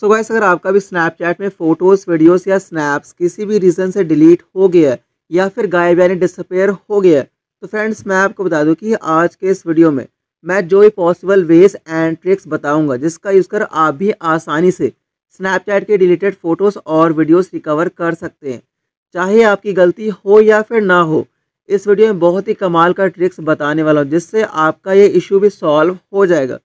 सो so guys अगर आपका भी स्नैपचैट में फ़ोटोज़ वीडियोस या स्नैप्स किसी भी रीज़न से डिलीट हो गया या फिर गायब यानी डिसअपेयर हो गया तो फ्रेंड्स मैं आपको बता दूं कि आज के इस वीडियो में मैं जो भी पॉसिबल वेज एंड ट्रिक्स बताऊंगा जिसका यूज़ कर आप भी आसानी से स्नैपचैट के डिलीटेड फ़ोटोज़ और वीडियोज़ रिकवर कर सकते हैं चाहे आपकी गलती हो या फिर ना हो इस वीडियो में बहुत ही कमाल का ट्रिक्स बताने वाला हूँ जिससे आपका ये इशू भी सॉल्व हो जाएगा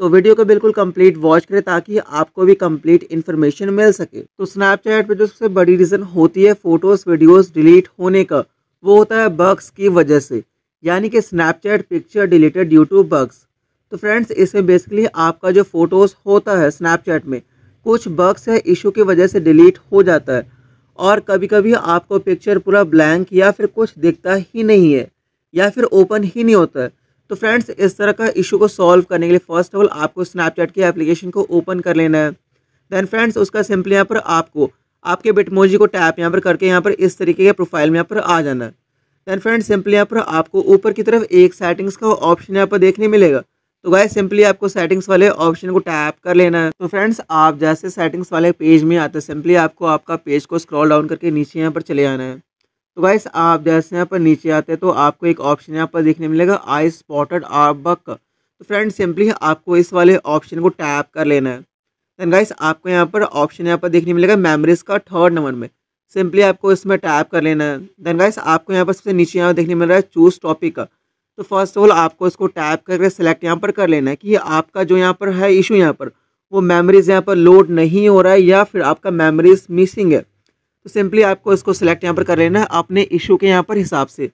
तो वीडियो को बिल्कुल कंप्लीट वॉच करें ताकि आपको भी कंप्लीट इन्फॉर्मेशन मिल सके तो स्नैपचैट पे जो सबसे बड़ी रीज़न होती है फोटोज़ वीडियोज़ डिलीट होने का वो होता है बग्स की वजह से यानी कि Snapchat picture deleted due to bugs तो फ्रेंड्स इसमें बेसिकली आपका जो फ़ोटोज़ होता है स्नैपचैट में कुछ बग्स है इशू की वजह से डिलीट हो जाता है और कभी कभी आपको पिक्चर पूरा ब्लैंक या फिर कुछ दिखता ही नहीं है या फिर ओपन ही नहीं होता है तो फ्रेंड्स इस तरह का इशू को सॉल्व करने के लिए फर्स्ट ऑफ ऑल आपको स्नैपचैट की एप्लीकेशन को ओपन कर लेना है देन फ्रेंड्स उसका सिंपली यहाँ पर आपको आपके बिटमोजी को टैप यहाँ पर करके यहाँ पर इस तरीके के प्रोफाइल में यहाँ पर आ जाना है देन फ्रेंड्स सिंपली यहाँ पर आपको ऊपर की तरफ एक सेटिंग्स का ऑप्शन यहाँ पर देखने मिलेगा तो गाय सिंपली आपको सेटिंग्स वाले ऑप्शन को टैप कर लेना है तो फ्रेंड्स आप जैसे सेटिंग्स वाले पेज में आते हैं सिंपली आपको आपका पेज को स्क्रॉल डाउन करके नीचे यहाँ पर चले आना है तो गाइस आप जैसे यहाँ पर नीचे आते हैं तो आपको एक ऑप्शन यहाँ पर देखने मिलेगा आई स्पॉटेड आर्बक तो फ्रेंड सिंपली आपको इस वाले ऑप्शन को टैप कर लेना है देन गाइस आपको यहाँ पर ऑप्शन यहाँ पर देखने मिलेगा मेमरीज का थर्ड नंबर में सिंपली आपको इसमें टैप कर लेना है देन गाइस आपको यहाँ पर सबसे नीचे यहाँ देखने मिल रहा है चूज टॉपिक का तो फर्स्ट ऑफ ऑल आपको इसको टैप करके सेलेक्ट यहाँ पर कर लेना है कि आपका जो यहाँ पर है इशू यहाँ पर वो मेमोरीज यहाँ पर लोड नहीं हो रहा है या फिर आपका मेमोरीज मिसिंग है तो सिंपली आपको इसको सिलेक्ट यहाँ पर कर लेना है अपने इशू के यहाँ पर हिसाब से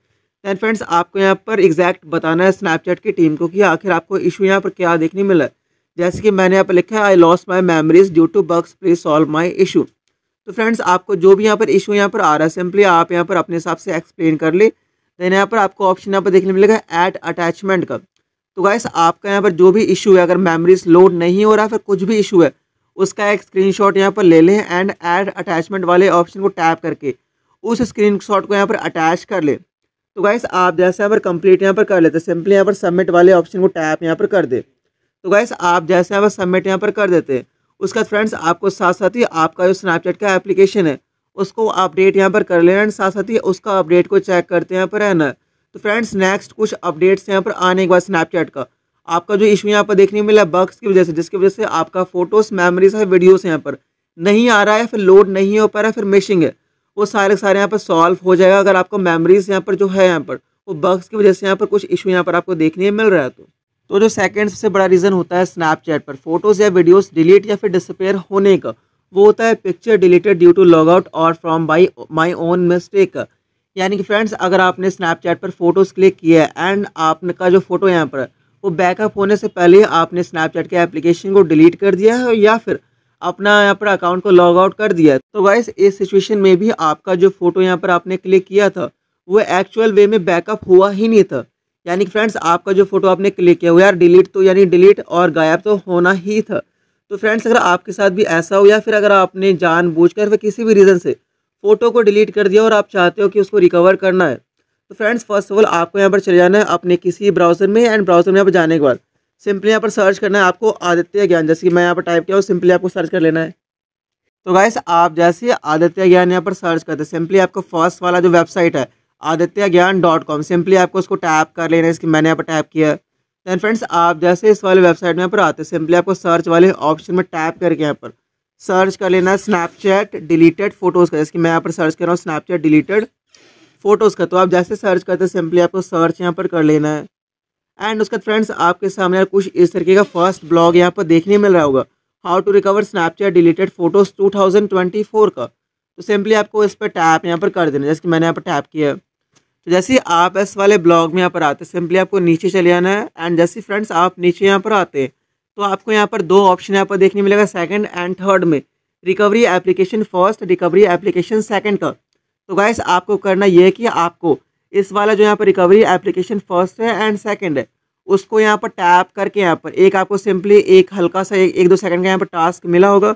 दैन फ्रेंड्स आपको यहाँ पर एग्जैक्ट बताना है स्नैपचैट की टीम को कि आखिर आपको इशू यहाँ पर क्या देखने मिला है जैसे कि मैंने यहाँ पर लिखा है I lost my memories due to bugs please solve my issue तो फ्रेंड्स आपको जो भी यहाँ पर इशू यहाँ पर आ रहा है सिंपली आप यहाँ पर अपने हिसाब से एक्सप्लेन कर ले देन यहाँ पर आपको ऑप्शन यहाँ पर देखने मिलेगा ऐड अटैचमेंट का तो गाइस आपका यहाँ पर जो भी इशू है अगर मेमरीज लोड नहीं हो रहा फिर कुछ भी इशू है उसका एक स्क्रीनशॉट यहाँ पर ले लें एंड ऐड अटैचमेंट वाले ऑप्शन को टैप करके उस स्क्रीनशॉट को यहाँ पर अटैच कर लें तो गाइस आप जैसे यहाँ पर कंप्लीट यहाँ पर कर लेते हैं सिंपली यहाँ पर सबमिट वाले ऑप्शन को टैप यहाँ पर कर दे तो गाइस आप जैसे यहाँ पर सबमिट यहाँ पर कर देते हैं उसके बाद फ्रेंड्स आपको साथ साथ ही आपका जो स्नैपचैट का एप्लीकेशन है उसको अपडेट यहाँ पर कर लेना एंड साथ साथ ही उसका अपडेट को चेक करते हैं यहाँ पर है ना तो फ्रेंड्स नेक्स्ट कुछ अपडेट्स यहाँ पर आने के बाद स्नैपचैट का आपका जो इशू यहाँ पर देखने को मिला बग्स की वजह से जिसकी वजह से आपका फोटोज मेमरीज है वीडियोस यहाँ पर नहीं आ रहा है फिर लोड नहीं हो पा रहा है फिर मिशिंग है वो सारे सारे यहाँ पर सॉल्व हो जाएगा अगर आपको मेमरीज यहाँ पर जो है यहाँ पर वो बग्स की वजह से यहाँ पर कुछ इशू यहाँ पर आपको देखने मिल रहा है तो तो जो सेकेंड सबसे बड़ा रीज़न होता है स्नैपचैट पर फोटोज़ या वीडियोज डिलीट या फिर डिसपेयर होने का वो होता है picture deleted due to log out और from by my own mistake यानी कि फ्रेंड्स अगर आपने स्नैपचैट पर फोटोज़ क्लिक किया है एंड आपका जो फोटो यहाँ पर वो बैकअप होने से पहले आपने स्नैपचैट के एप्लीकेशन को डिलीट कर दिया है या फिर अपना यहाँ पर अकाउंट को लॉग आउट कर दिया तो वाइस इस सिचुएशन में भी आपका जो फोटो यहाँ पर आपने क्लिक किया था वो एक्चुअल वे में बैकअप हुआ ही नहीं था यानी फ्रेंड्स आपका जो फोटो आपने क्लिक किया हुआ यार डिलीट तो यानी डिलीट और गायब तो होना ही था तो फ्रेंड्स अगर आपके साथ भी ऐसा हो या फिर अगर आपने जान बूझ किसी भी रीज़न से फ़ोटो को डिलीट कर दिया और आप चाहते हो कि उसको रिकवर करना है तो फ्रेंड्स फर्स्ट ऑफ ऑल आपको यहाँ पर चले जाना है अपने किसी ब्राउज़र में एंड ब्राउज़र में यहाँ पर जाने के बाद सिंपली यहाँ पर सर्च करना है आपको आदित्य ज्ञान जैसे कि मैं यहाँ पर टाइप किया हूँ सिंपली आपको सर्च कर लेना है तो गाइस आप जैसे आदित्य ज्ञान यहाँ पर सर्च करते हैं सिंपली आपको फर्स्ट वाला जो वेबसाइट है आदित्य ज्ञान डॉट कॉम सिंपली आपको उसको टैप कर लेना है इसकी मैंने यहाँ पर टैप किया है दैन फ्रेंड्स आप जैसे इस वाले वेबसाइट में यहाँ पर आते हैं सिंपली आपको सर्च वाले ऑप्शन में टैप करके यहाँ पर सर्च कर लेना है स्नैपचैट डिलीटेड फोटोज़ का जैसे कि मैं यहाँ पर सर्च कर रहा हूँ स्नैपचैट डिलीटेड फ़ोटोज़ का तो आप जैसे सर्च करते हैं सिंपली आपको सर्च यहाँ पर कर लेना है एंड उसके बाद फ्रेंड्स आपके सामने कुछ इस तरीके का फर्स्ट ब्लॉग यहाँ पर देखने मिल रहा होगा how to recover Snapchat deleted photos 2024 का तो सिंपली आपको इस पर टैप यहाँ पर कर देना जैसे कि मैंने यहाँ पर टैप किया है तो जैसे आप इस वाले ब्लॉग में यहाँ पर आते हैं सिंपली आपको नीचे चले आना है एंड जैसे फ्रेंड्स आप नीचे यहाँ पर आते हैं तो आपको यहाँ पर दो ऑप्शन यहाँ पर देखने मिलेगा सेकेंड एंड थर्ड में recovery application first recovery application second का तो गाइस आपको करना यह है कि आपको इस वाला जो यहाँ पर रिकवरी एप्लीकेशन फर्स्ट है एंड सेकेंड है उसको यहाँ पर टैप करके यहाँ पर एक आपको सिंपली एक हल्का सा एक, एक दो सेकंड का यहाँ पर टास्क मिला होगा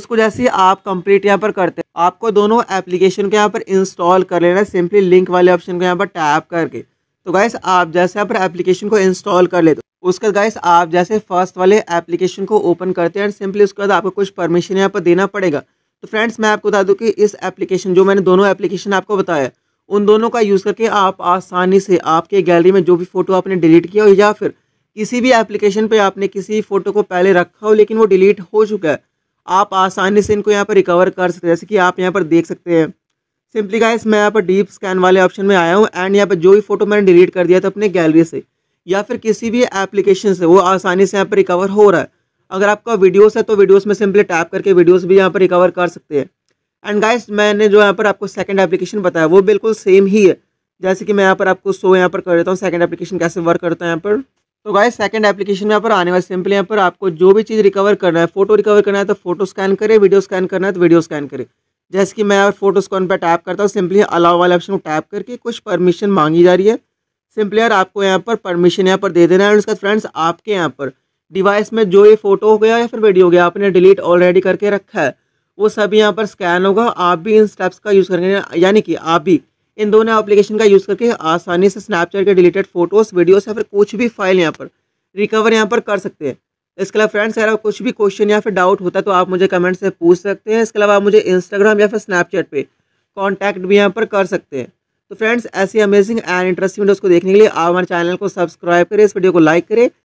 उसको जैसे ही आप कंप्लीट यहाँ पर करते हैं आपको दोनों एप्लीकेशन को यहाँ पर इंस्टॉल कर लेना है सिंपली लिंक वाले ऑप्शन को यहाँ पर टैप करके तो गाइस आप जैसे यहाँ पर एप्लीकेशन को इंस्टॉल कर लेते हो उसके गाइस आप जैसे फर्स्ट वाले एप्लीकेशन को ओपन करते हैं एंड सिंपली उसके बाद आपको कुछ परमिशन यहाँ पर देना पड़ेगा तो फ्रेंड्स मैं आपको बता दूं कि इस एप्लीकेशन जो मैंने दोनों एप्लीकेशन आपको बताया उन दोनों का यूज़ करके आप आसानी से आपके गैलरी में जो भी फ़ोटो आपने डिलीट किया हो या फिर किसी भी एप्लीकेशन पर आपने किसी फ़ोटो को पहले रखा हो लेकिन वो डिलीट हो चुका है आप आसानी से इनको यहाँ पर रिकवर कर सकते हैं जैसे कि आप यहाँ पर देख सकते हैं सिंपली गाइस मैं यहाँ पर डीप स्कैन वाले ऑप्शन में आया हूँ एंड यहाँ पर जो भी फ़ोटो मैंने डिलीट कर दिया था अपने गैलरी से या फिर किसी भी एप्लीकेशन से वो आसानी से यहाँ पर रिकवर हो रहा है अगर आपका वीडियोस है तो वीडियोस में सिंपली टैप करके वीडियोस भी यहाँ पर रिकवर कर सकते हैं एंड गाइस मैंने जो यहाँ पर आपको सेकंड एप्लीकेशन बताया वो बिल्कुल सेम ही है जैसे कि मैं यहाँ पर आपको सो यहाँ पर कर देता हूँ सेकंड एप्लीकेशन कैसे वर्क करता है यहाँ पर तो गाइस सेकंड एप्लीकेशन यहाँ पर आने वाले सिंपली यहाँ पर आपको जो भी चीज़ रिकवर करना है फोटो रिकवर करना है तो फोटो स्कैन करें वीडियो स्कैन करना है तो वीडियो स्कैन करें जैसे कि मैं यहाँ पर फोटो स्कैन पर टैप करता हूँ सिंपली अलाव वाले ऑप्शन को टैप करके कुछ परमिशन मांगी जा रही है सिंपली यार आपको यहाँ पर परमिशन यहाँ पर दे देना है और बाद फ्रेंड्स आपके यहाँ पर डिवाइस में जो ये फोटो हो गया या फिर वीडियो हो गया आपने डिलीट ऑलरेडी करके रखा है वो सब यहाँ पर स्कैन होगा आप भी इन स्टेप्स का यूज़ करेंगे यानी कि आप भी इन दोनों एप्लीकेशन का यूज़ करके आसानी से स्नैपचैट के डिलीटेड फोटोज़ वीडियोस या फिर कुछ भी फाइल यहाँ पर रिकवर यहाँ पर कर सकते हैं इसके अलावा फ्रेंड्स अगर कुछ भी क्वेश्चन या फिर डाउट होता है तो आप मुझे कमेंट से पूछ सकते हैं इसके अलावा आप मुझे इंस्टाग्राम या फिर स्नैपचैट पर कॉन्टैक्ट भी यहाँ पर कर सकते हैं तो फ्रेंड्स ऐसी अमेजिंग एंड इंटरेस्टिंग वीडियोज़ को देखने के लिए आप हमारे चैनल को सब्सक्राइब करें इस वीडियो को लाइक करें